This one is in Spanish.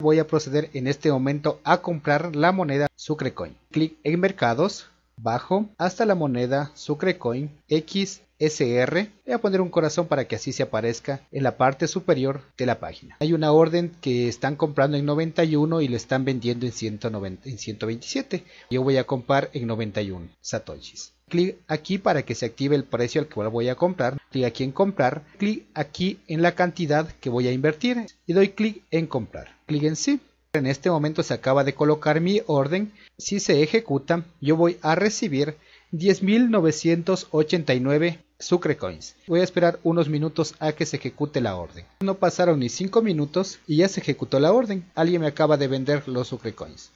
voy a proceder en este momento a comprar la moneda Sucrecoin. Clic en mercados, bajo hasta la moneda Sucrecoin X SR. Voy a poner un corazón para que así se aparezca en la parte superior de la página. Hay una orden que están comprando en 91 y lo están vendiendo en, en 127. Yo voy a comprar en 91 satoshis. Clic aquí para que se active el precio al que voy a comprar. Clic aquí en comprar. Clic aquí en la cantidad que voy a invertir. Y doy clic en comprar. Clic en sí. En este momento se acaba de colocar mi orden. Si se ejecuta, yo voy a recibir 10.989 Sucre Coins. Voy a esperar unos minutos a que se ejecute la orden. No pasaron ni 5 minutos y ya se ejecutó la orden. Alguien me acaba de vender los Sucre Coins.